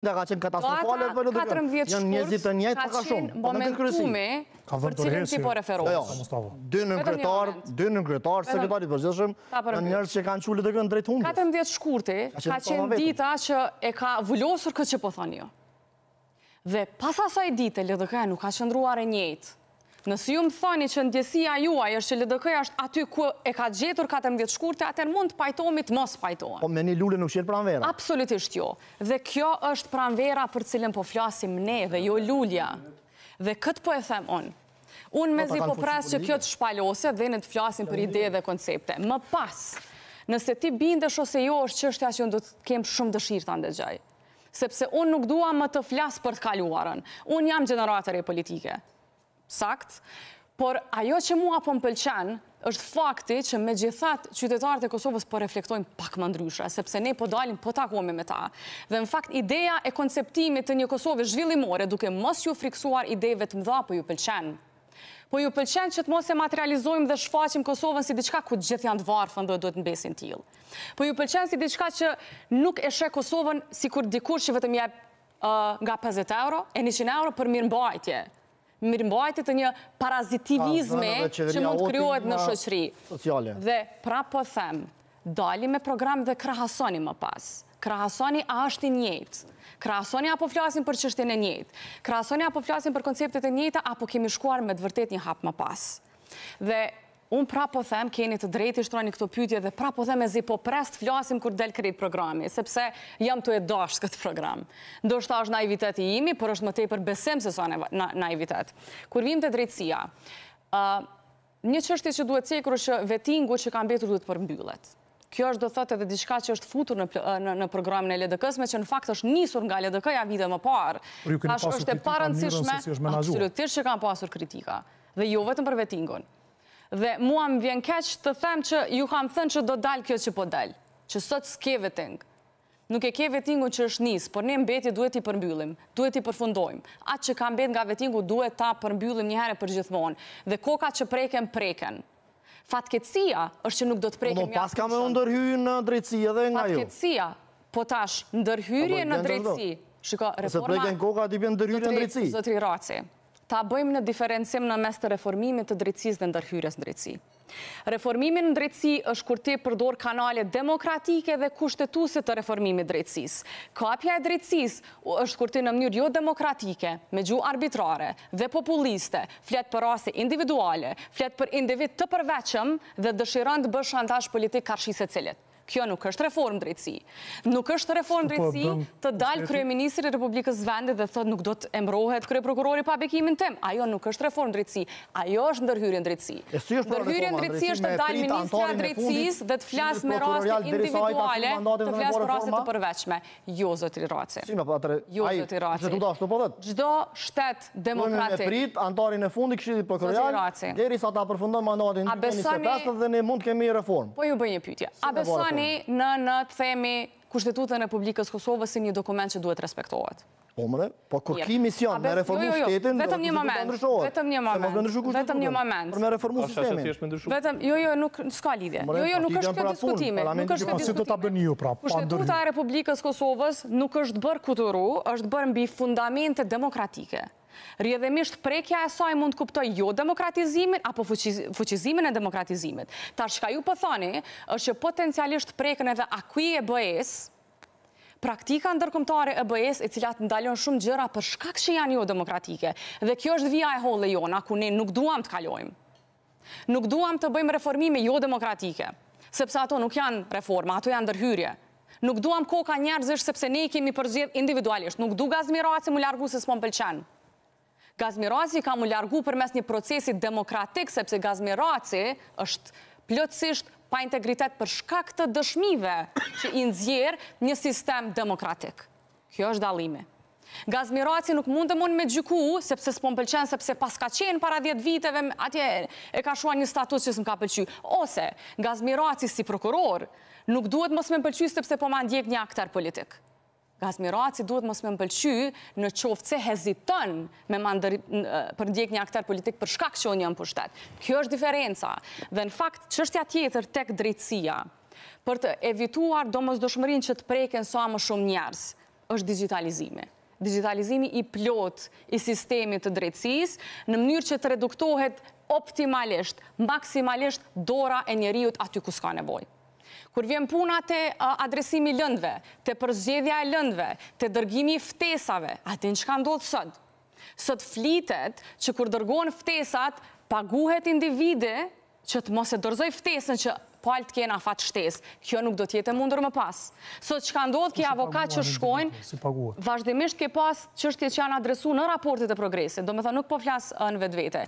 Nga ka qenë katastrofale për në dëkërë. 14 shkurt, po ka shumë. Po Momentume, për cilin ti po referohës. Dë në nëngretarë, sekretarit përgjëshëm, në njërës që kanë qullit dëkërën drejtë hundës. 14 shkurti, ka qenë po dita që e ka vullosur këtë që po thonë jo. Dhe pas asaj dite, LDK nuk ka qëndruar e njëjtë, Nësë ju më thoni që ndjesia juaj është që LDK është aty ku e ka gjetur 14 vjetë shkurte, atër mund të pajtomit mos pajtohen. Po me një lullë nuk qëtë pranvera? Absolutisht jo. Dhe kjo është pranvera për cilën po flasim ne dhe jo lullja. Dhe këtë po e them unë. Unë po, me zi po presë që kjo të shpalose dhe në të flasim për ide dhe koncepte. Më pas, nëse ti bindesh ose jo është që është që unë do të kemë shumë dëshirë të ndëgjaj. Sepse unë nuk dua më të flasë për të kaluarën. Unë jam gjeneratër e politike sakt, por ajo që mua po më pëlqen, është fakti që me gjithat qytetarët e Kosovës po reflektojnë pak më ndryshra, sepse ne po dalim po takuame me ta. Dhe në fakt, ideja e konceptimit të një Kosovë zhvillimore, duke mos ju friksuar idejve të mdha, po ju pëlqen. Po ju pëlqen që të mos e materializojmë dhe shfaqim Kosovën si diçka ku gjithë janë të varfën dhe duhet në besin t'il. Po ju pëlqen si diçka që nuk e shre Kosovën si kur dikur që vetëm jep nga 50 euro e 100 euro për mirë mbajtje mirëmbajtit të një parazitivizme që mund të kryohet në shoqëri. Dhe pra po them, dali me program dhe krahasoni më pas. Krahasoni a është i njëtë. Krahasoni apo flasin për qështjene njëtë. Krahasoni apo flasin për konceptet e njëta apo kemi shkuar me dëvërtet një hap më pas. Dhe Unë pra po them, keni të drejti i shtroni këto pytje dhe pra po them e zi po prest flasim kur del kërit programi, sepse jam të e dasht këtë program. Ndo shta është naivitet i imi, por është më te i për besim se sa naivitet. Kur vim të drejtësia, një qështi që duhet cekru që vetingu që kam betur duhet përmbyllet. Kjo është do thot edhe diçka që është futur në programin e LDK-s, me që në fakt është njësur nga LDK-ja vide më parë. Ashtë është e absolutisht që kanë pasur kritika, dhe jo vetëm për vetingon dhe mua më vjen keq të them që ju kam thënë që do dalë kjo që po dalë, që sot s'ke vetingë. Nuk e ke vetingu që është njësë, por ne mbeti duhet i përmbyllim, duhet i përfundojmë. Atë që kam bet nga vetingu duhet ta përmbyllim njëherë për gjithmonë. Dhe koka që preken, preken. Fatkecia është që nuk do të preken një atë përshonë. Pas kam e ndërhyrë në drejtësi edhe nga ju. Fatkecia, po tash, ndërhyrë në drejtësi. Shiko, reforma... Se preken koka, ati për ndërhyrje në drejtësi. Zotri Raci, ta bëjmë në diferencim në mes të reformimit të drejtsis dhe ndërhyres në drejtsi. Reformimin në drejtsi është kur ti përdor kanale demokratike dhe kushtetusit të reformimit drejtsis. Kapja e drejtsis është kur ti në mënyrë jo demokratike, me gju arbitrare dhe populiste, flet për rase individuale, flet për individ të përveqëm dhe dëshirën të bërë shantash politik karshise cilit. Kjo nuk është reform drejtësi. Nuk është reform drejtësi të dalë kryeministri Republikës Vendit dhe thot nuk do të emrohet krye prokurori pa bekimin tem. Ajo nuk është reform drejtësi. Ajo është ndërhyrjen drejtësi. Ndërhyrjen drejtësi është të dalë ministra drejtësis dhe të flasë me raste individuale, të flasë me raste të përveçme. Jo, zotri raci. Po, jo, zotri raci. Gjdo po shtetë demokratik. Gjdo shtetë në fundi këshidit prokurial, ta përfundon mandatin dhe ne mund kemi reform. Po ju bëj një A besoni tani në në të themi kushtetutën Republikës Kosovës si një dokument që duhet respektohet. Omre, po kur ki mision me reformu jo, jo, jo. shtetin, vetëm një moment, vetëm një moment, vetëm një moment. Për me reformu sistemin. Vetëm, jo, jo, nuk s'ka lidhje. Jo, jo, po pra nuk është po këtë diskutimi. Nuk pra, është këtë diskutimi. Kushtetuta Republikës Kosovës nuk është bërë kuturu, është bërë mbi fundamente demokratike rjedhemisht prekja e saj mund kuptoj jo demokratizimin, apo fuqizimin e demokratizimit. Ta shka ju pëthoni, po është që potencialisht prekën edhe akui e bëjes, praktika ndërkomtare e bëjes e cilat ndalon shumë gjëra për shkak që janë jo demokratike. Dhe kjo është vija e hollë e jona, ku ne nuk duham të kalojmë. Nuk duham të bëjmë reformime jo demokratike, sepse ato nuk janë reforma, ato janë ndërhyrje. Nuk duham koka njerëzisht sepse ne i kemi përzjedh individualisht. Nuk du gazmiro atë se mu largu se s'pon pëlqenë. Gazmiraci ka mu ljargu për mes një procesi demokratik, sepse Gazmiraci është plëtsisht pa integritet për shkak të dëshmive që i nëzjerë një sistem demokratik. Kjo është dalimi. Gazmiraci nuk mund të mund me gjyku, sepse s'pon pëlqen, sepse pas ka qenë para 10 viteve, atje e ka shua një status që s'mka pëlqy. Ose, Gazmiraci si prokuror nuk duhet mos me pëlqy, sepse po ma ndjek një aktar politik. Gazmiraci duhet mos me mpëlqy në qoftë se heziton me mandëri për ndjek një aktar politik për shkak që unë jëmë pushtet. Kjo është diferenca. Dhe në fakt, ja tjetër tek drejtsia për të evituar do mos dëshmërin që të preken sa më shumë njerës, është digitalizimi. Digitalizimi i plot i sistemit të drejtsis në mënyrë që të reduktohet optimalisht, maksimalisht dora e njeriut aty ku s'ka nevojë kur vjen puna të adresimi lëndve, të përzgjedhja e lëndve, të dërgimi ftesave, atë në që ka ndodhë sëtë? Sëtë flitet që kur dërgohen ftesat, paguhet individi që të mos e dërzoj ftesën që po alë të kena fatë shtesë, Kjo nuk do tjetë mundur më pas. Sot që ka ndodhë ki avokat që shkojnë, vazhdimisht ke pas që është tjetë që janë adresu në raportit e progresit. Do me thë nuk po flasë në vetë vete.